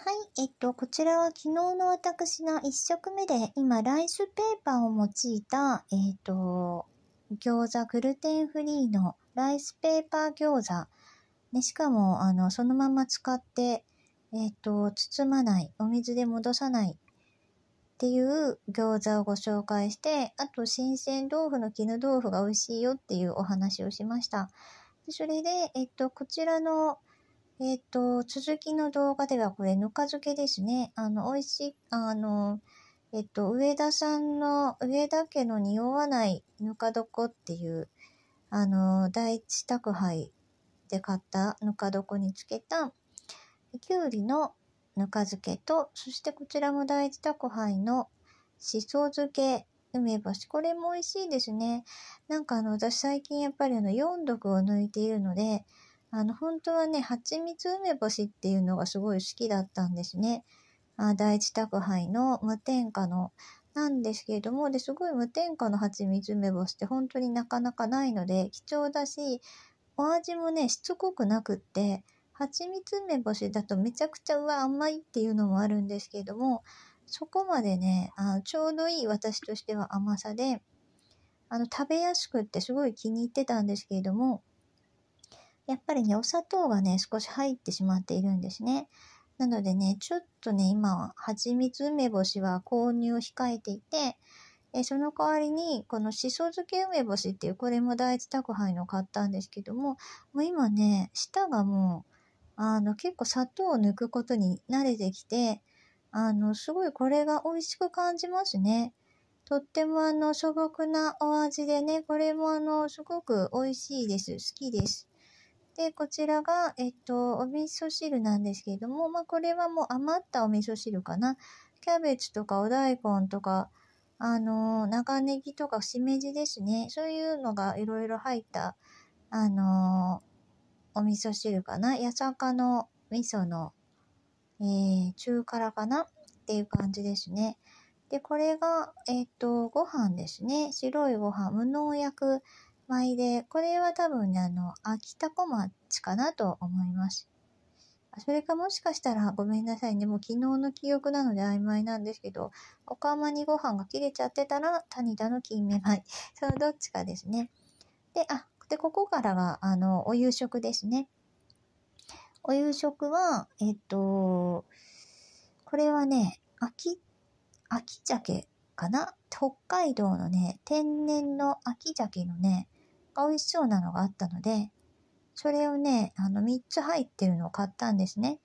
はい、えっと、こちらは昨日の私の1食目で、今、ライスペーパーを用いた、えっと、餃子、グルテンフリーのライスペーパー餃子。ね、しかも、あの、そのまま使って、えっと、包まない、お水で戻さないっていう餃子をご紹介して、あと、新鮮豆腐の絹豆腐が美味しいよっていうお話をしました。でそれで、えっと、こちらのえっ、ー、と、続きの動画ではこれ、ぬか漬けですね。あの、美味しい、あの、えっ、ー、と、上田さんの、上田家の匂わないぬか床っていう、あの、第一宅配で買ったぬか床につけた、きゅうりのぬか漬けと、そしてこちらも第一宅配のしそ漬け梅干し。これも美味しいですね。なんかあの、私最近やっぱりあの、4毒を抜いているので、あの、本当はね、蜂蜜梅干しっていうのがすごい好きだったんですね。あ第一宅配の無添加の、なんですけれども、ですごい無添加の蜂蜜梅干しって本当になかなかないので、貴重だし、お味もね、しつこくなくって、蜂蜜梅干しだとめちゃくちゃうわ、甘いっていうのもあるんですけれども、そこまでね、あちょうどいい私としては甘さで、あの、食べやすくってすごい気に入ってたんですけれども、やっぱりね、お砂糖がね、少し入ってしまっているんですね。なのでね、ちょっとね、今は蜂蜜梅干しは購入を控えていて、えその代わりに、このしそ漬け梅干しっていう、これも第一宅配の買ったんですけども、もう今ね、舌がもう、あの、結構砂糖を抜くことに慣れてきて、あの、すごいこれが美味しく感じますね。とってもあの、素朴なお味でね、これもあの、すごく美味しいです。好きです。で、こちらが、えっと、お味噌汁なんですけれども、まあ、これはもう余ったお味噌汁かな。キャベツとかお大根とか、あの長ネギとかしめじですね。そういうのがいろいろ入った、あのお味噌汁かな。八坂の味噌の、えー、中辛かなっていう感じですね。で、これが、えっと、ご飯ですね。白いご飯、無農薬舞で、これは多分ね、あの、秋田小町かなと思います。それかもしかしたら、ごめんなさいね、もう昨日の記憶なので曖昧なんですけど、おかまにご飯が切れちゃってたら、谷田の金目鯛。そのどっちかですね。で、あ、で、ここからが、あの、お夕食ですね。お夕食は、えっと、これはね、秋、秋鮭かな北海道のね、天然の秋鮭のね、顔一緒なのがあったので、それをね、あの、3つ入ってるのを買ったんですね。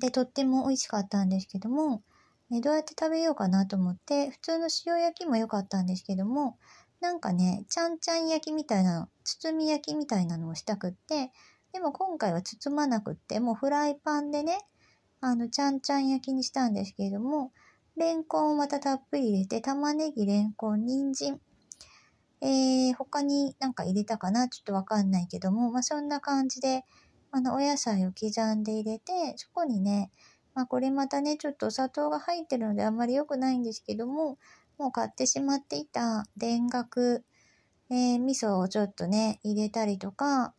で、とっても美味しかったんですけども、ね、どうやって食べようかなと思って、普通の塩焼きも良かったんですけども、なんかね、ちゃんちゃん焼きみたいなの、包み焼きみたいなのをしたくって、でも今回は包まなくって、もうフライパンでね、あの、ちゃんちゃん焼きにしたんですけれども、レンコンをまたたっぷり入れて、玉ねぎ、レンコン、人参、えー、他になんか入れたかなちょっとわかんないけども、まあ、そんな感じで、あの、お野菜を刻んで入れて、そこにね、まあ、これまたね、ちょっとお砂糖が入ってるのであんまり良くないんですけども、もう買ってしまっていた田楽、えー、味噌をちょっとね、入れたりとか、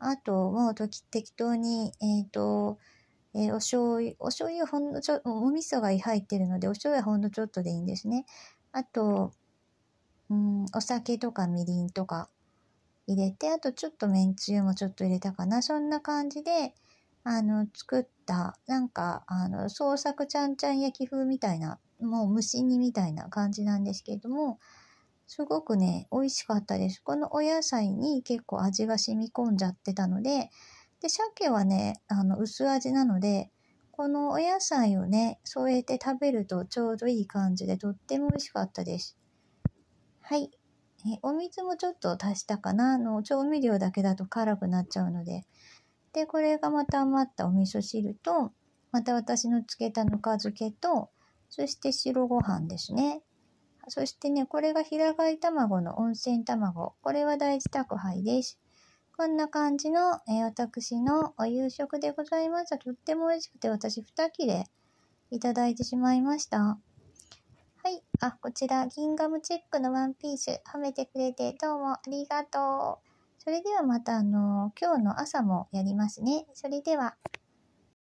あと、もう適当に、えっ、ー、と、えー、お醤油、お醤油ほんのちょ、お味噌が入ってるので、お醤油ほんのちょっとでいいんですね。あと、うん、お酒とかみりんとか入れて、あとちょっとめんつゆもちょっと入れたかな。そんな感じで、あの、作った、なんか、あの、創作ちゃんちゃん焼き風みたいな、もう蒸し煮みたいな感じなんですけれども、すごくね、美味しかったです。このお野菜に結構味が染み込んじゃってたので、で、鮭はね、あの、薄味なので、このお野菜をね、添えて食べるとちょうどいい感じでとっても美味しかったです。はい。えお水もちょっと足したかな。あの、調味料だけだと辛くなっちゃうので。で、これがまた余ったお味噌汁と、また私の漬けたぬか漬けと、そして白ご飯ですね。そしてね、これが平飼い卵の温泉卵。これは大事宅配です。こんな感じの、え私のお夕食でございました。とっても美味しくて、私2切れいただいてしまいました。はい。あ、こちら、ギンガムチェックのワンピース、はめてくれて、どうもありがとう。それではまた、あの、今日の朝もやりますね。それでは。